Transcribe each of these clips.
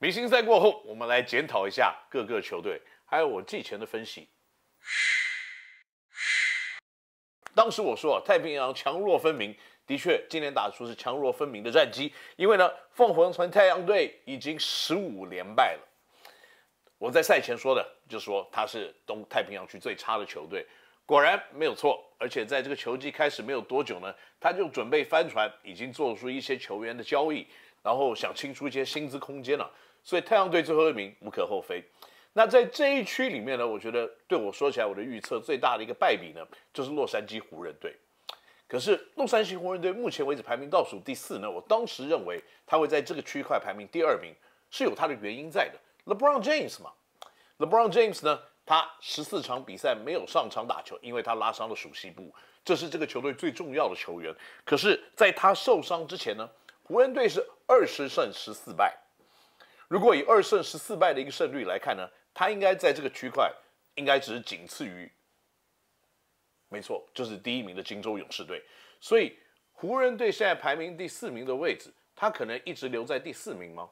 明星赛过后，我们来检讨一下各个球队，还有我季前的分析。当时我说，太平洋强弱分明，的确，今年打出是强弱分明的战绩。因为呢，凤凰城太阳队已经十五连败了。我在赛前说的，就说他是东太平洋区最差的球队，果然没有错。而且在这个球季开始没有多久呢，他就准备翻船，已经做出一些球员的交易，然后想清出一些薪资空间了。所以太阳队最后一名无可厚非。那在这一区里面呢，我觉得对我说起来，我的预测最大的一个败笔呢，就是洛杉矶湖人队。可是洛杉矶湖人队目前为止排名倒数第四呢，我当时认为他会在这个区块排名第二名是有他的原因在的。LeBron James 嘛，LeBron James 呢，他十四场比赛没有上场打球，因为他拉伤了鼠膝部，这是这个球队最重要的球员。可是，在他受伤之前呢，湖人队是二十胜十四败。如果以二胜十四败的一个胜率来看呢，他应该在这个区块应该只是仅次于，没错，就是第一名的金州勇士队。所以湖人队现在排名第四名的位置，他可能一直留在第四名吗？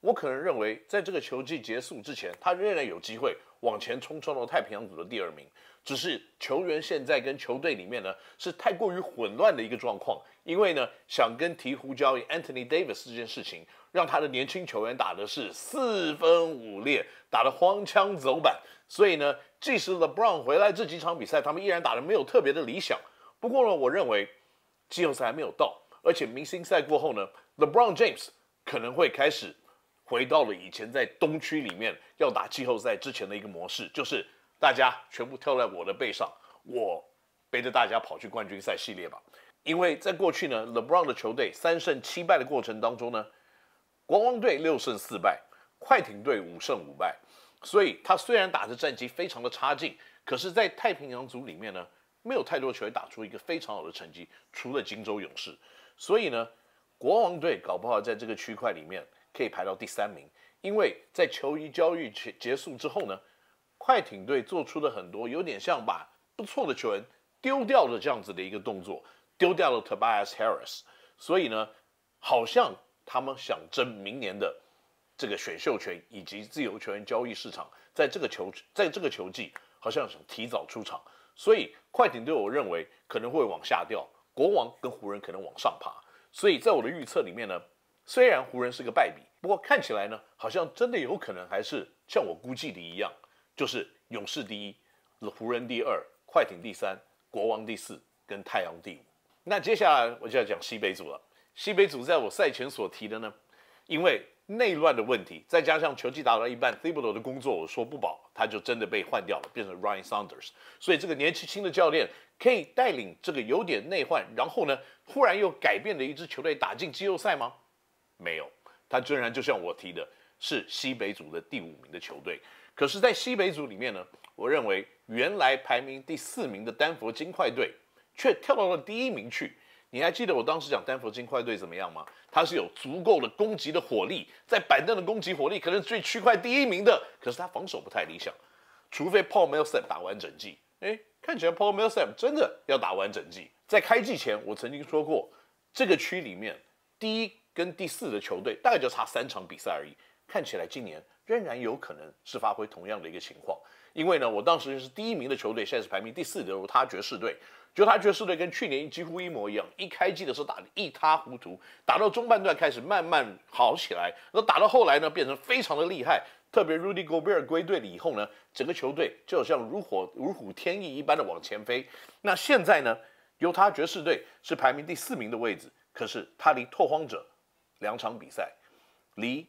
我可能认为，在这个球季结束之前，他仍然有机会往前冲，冲到太平洋组的第二名。只是球员现在跟球队里面呢是太过于混乱的一个状况，因为呢想跟鹈鹕交易 Anthony Davis 这件事情，让他的年轻球员打的是四分五裂，打的荒腔走板。所以呢，即使 LeBron 回来，这几场比赛他们依然打得没有特别的理想。不过呢，我认为季后赛还没有到，而且明星赛过后呢，LeBron James 可能会开始回到了以前在东区里面要打季后赛之前的一个模式，就是。大家全部跳在我的背上，我背着大家跑去冠军赛系列吧。因为在过去呢，LeBron 的球队三胜七败的过程当中呢，国王队六胜四败，快艇队五胜五败。所以他虽然打的战绩非常的差劲，可是，在太平洋组里面呢，没有太多球队打出一个非常好的成绩，除了金州勇士。所以呢，国王队搞不好在这个区块里面可以排到第三名。因为在球衣交易结结束之后呢。快艇队做出的很多有点像把不错的球员丢掉的这样子的一个动作，丢掉了 Tobias Harris，所以呢，好像他们想争明年的这个选秀权以及自由球员交易市场，在这个球在这个球季好像想提早出场，所以快艇队我认为可能会往下掉，国王跟湖人可能往上爬，所以在我的预测里面呢，虽然湖人是个败笔，不过看起来呢，好像真的有可能还是像我估计的一样。就是勇士第一，湖人第二，快艇第三，国王第四，跟太阳第五。那接下来我就要讲西北组了。西北组在我赛前所提的呢，因为内乱的问题，再加上球季打到一半 t h i b o d e 的工作我说不保，他就真的被换掉了，变成 Ryan Saunders。所以这个年纪轻的教练可以带领这个有点内患，然后呢忽然又改变的一支球队打进季后赛吗？没有，他仍然就像我提的，是西北组的第五名的球队。可是，在西北组里面呢，我认为原来排名第四名的丹佛金块队却跳到了第一名去。你还记得我当时讲丹佛金块队怎么样吗？它是有足够的攻击的火力，在板凳的攻击火力可能最区块第一名的，可是它防守不太理想。除非 Paul Millsap 打完整季，诶，看起来 Paul Millsap 真的要打完整季。在开季前，我曾经说过，这个区里面第一跟第四的球队大概就差三场比赛而已。看起来今年仍然有可能是发挥同样的一个情况，因为呢，我当时是第一名的球队，现在是排名第四的犹他爵士队。犹他爵士队跟去年几乎一模一样，一开季的时候打得一塌糊涂，打到中半段开始慢慢好起来，那打到后来呢，变成非常的厉害，特别 Rudy Gobert 归队了以后呢，整个球队就好像如火如虎添翼一般的往前飞。那现在呢，犹他爵士队是排名第四名的位置，可是他离拓荒者两场比赛离。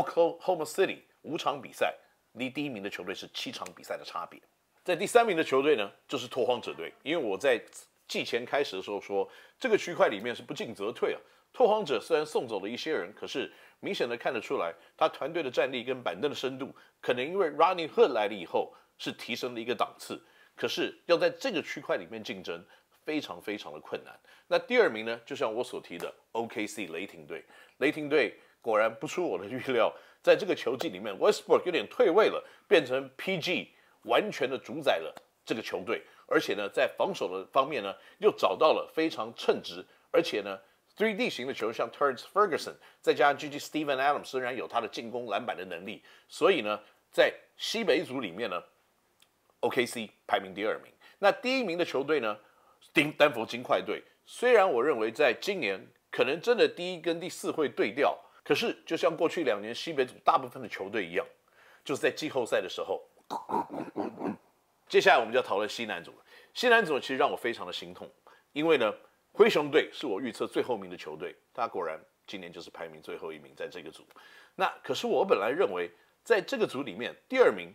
o h o m a City 五场比赛离第一名的球队是七场比赛的差别，在第三名的球队呢，就是拓荒者队。因为我在季前开始的时候说，这个区块里面是不进则退啊。拓荒者虽然送走了一些人，可是明显的看得出来，他团队的战力跟板凳的深度，可能因为 r u n n i n g Hood 来了以后是提升了一个档次。可是要在这个区块里面竞争，非常非常的困难。那第二名呢，就像我所提的 OKC 雷霆队，雷霆队。果然不出我的预料，在这个球季里面，Westbrook 有点退位了，变成 PG 完全的主宰了这个球队，而且呢，在防守的方面呢，又找到了非常称职，而且呢，three D 型的球像 t e r e n c e Ferguson，再加上 G G Stephen Adams，虽然有他的进攻篮板的能力，所以呢，在西北组里面呢，OKC 排名第二名，那第一名的球队呢，丁丹佛金块队，虽然我认为在今年可能真的第一跟第四会对调。可是，就像过去两年西北组大部分的球队一样，就是在季后赛的时候。接下来，我们就要讨论西南组。西南组其实让我非常的心痛，因为呢，灰熊队是我预测最后名的球队，他果然今年就是排名最后一名在这个组。那可是我本来认为在这个组里面第二名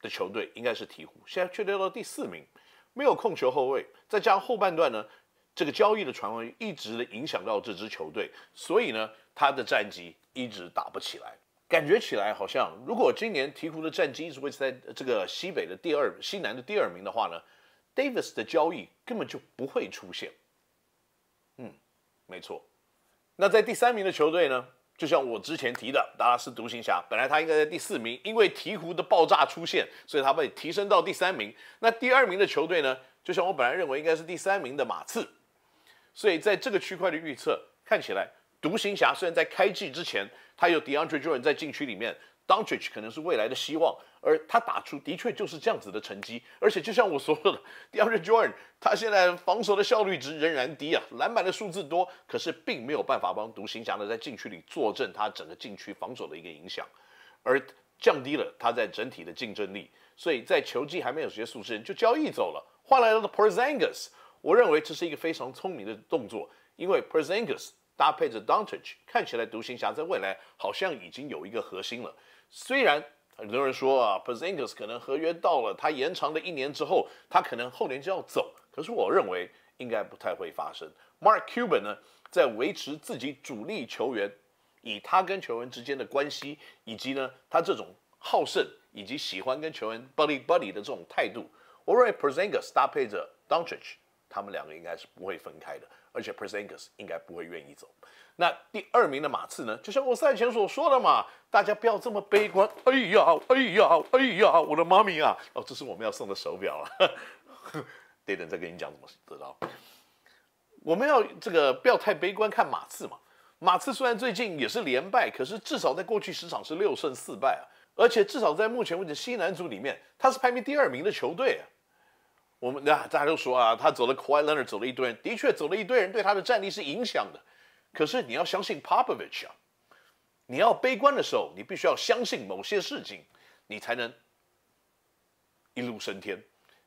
的球队应该是鹈鹕，现在却掉到第四名，没有控球后卫，再加上后半段呢，这个交易的传闻一直的影响到这支球队，所以呢。他的战绩一直打不起来，感觉起来好像，如果今年鹈鹕的战绩一直维持在这个西北的第二、西南的第二名的话呢，Davis 的交易根本就不会出现。嗯，没错。那在第三名的球队呢，就像我之前提的，达拉斯独行侠，本来他应该在第四名，因为鹈鹕的爆炸出现，所以他被提升到第三名。那第二名的球队呢，就像我本来认为应该是第三名的马刺，所以在这个区块的预测看起来。独行侠虽然在开季之前，他有 Dontre e Jordan 在禁区里面 d o n t h e 可能是未来的希望，而他打出的确就是这样子的成绩。而且就像我说的，Dontre e Jordan 他现在防守的效率值仍然低啊，篮板的数字多，可是并没有办法帮独行侠呢在禁区里坐镇，他整个禁区防守的一个影响，而降低了他在整体的竞争力。所以在球技还没有结束之前就交易走了，换来了的 p o r z a n g u s 我认为这是一个非常聪明的动作，因为 p o r z a n g u s 搭配着 d o n t r i c 看起来独行侠在未来好像已经有一个核心了。虽然很多人说啊 p e r z e n g k s 可能合约到了，他延长的一年之后，他可能后年就要走。可是我认为应该不太会发生。Mark Cuban 呢，在维持自己主力球员，以他跟球员之间的关系，以及呢他这种好胜以及喜欢跟球员 buddy buddy 的这种态度，我认为 p e r z e n g k s 搭配着 d o n t r i c 他们两个应该是不会分开的，而且 Presengos 应该不会愿意走。那第二名的马刺呢？就像我赛前所说的嘛，大家不要这么悲观。哎呀，哎呀，哎呀，我的妈咪啊！哦，这是我们要送的手表啊。得等再跟你讲怎么得到。我们要这个不要太悲观，看马刺嘛。马刺虽然最近也是连败，可是至少在过去十场是六胜四败啊，而且至少在目前为止西南组里面，他是排名第二名的球队啊。我们啊，大家都说啊，他走了，Kawhi e l learner 走了一堆，人，的确走了一堆人，对他的战力是影响的。可是你要相信 Popovich 啊，你要悲观的时候，你必须要相信某些事情，你才能一路升天，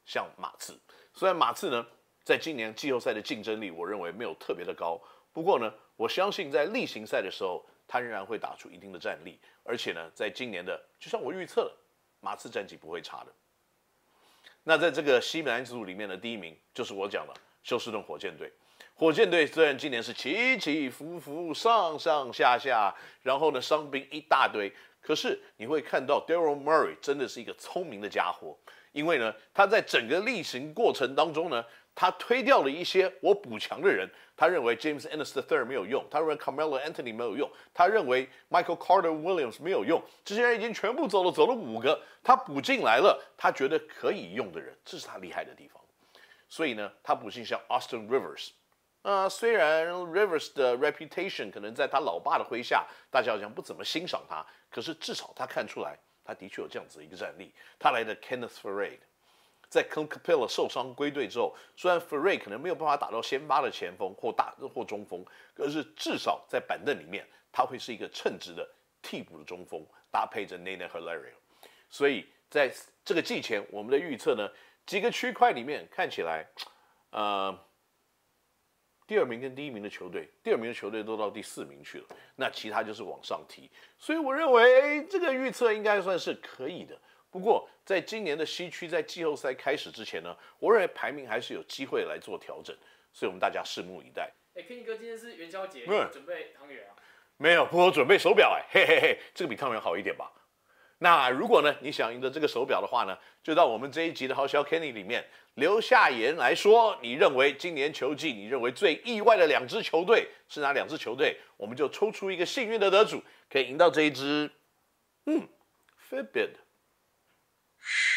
像马刺。虽然马刺呢，在今年季后赛的竞争力，我认为没有特别的高。不过呢，我相信在例行赛的时候，他仍然会打出一定的战力，而且呢，在今年的，就像我预测的，马刺战绩不会差的。那在这个西南组里面的第一名，就是我讲的休斯顿火箭队。火箭队虽然今年是起起伏伏、上上下下，然后呢伤兵一大堆，可是你会看到 Daryl Murray 真的是一个聪明的家伙。因为呢，他在整个例行过程当中呢，他推掉了一些我补强的人。他认为 James a n n e r s o n Third 没有用，他认为 Carmelo Anthony 没有用，他认为 Michael Carter Williams 没有用。这些人已经全部走了，走了五个，他补进来了。他觉得可以用的人，这是他厉害的地方。所以呢，他补进像 Austin Rivers。啊，虽然 Rivers 的 reputation 可能在他老爸的麾下，大家好像不怎么欣赏他，可是至少他看出来。他的确有这样子的一个战力。他来的 Kenneth Faried，在 c o n k p i l a 受伤归队之后，虽然 Faried 可能没有办法打到先发的前锋或大或中锋，可是至少在板凳里面，他会是一个称职的替补的中锋，搭配着 Nina h i l a r i o 所以在这个季前，我们的预测呢，几个区块里面看起来，呃。第二名跟第一名的球队，第二名的球队都到第四名去了，那其他就是往上提，所以我认为这个预测应该算是可以的。不过，在今年的西区在季后赛开始之前呢，我认为排名还是有机会来做调整，所以我们大家拭目以待。哎，坤哥，今天是元宵节，准备汤圆啊？没有，不我准备手表。哎嘿嘿嘿，这个比汤圆好一点吧。那如果呢？你想赢得这个手表的话呢？就到我们这一集的《How s a l l Kenny》里面留下言来说，你认为今年球季你认为最意外的两支球队是哪两支球队？我们就抽出一个幸运的得主，可以赢到这一支。嗯 f t b i a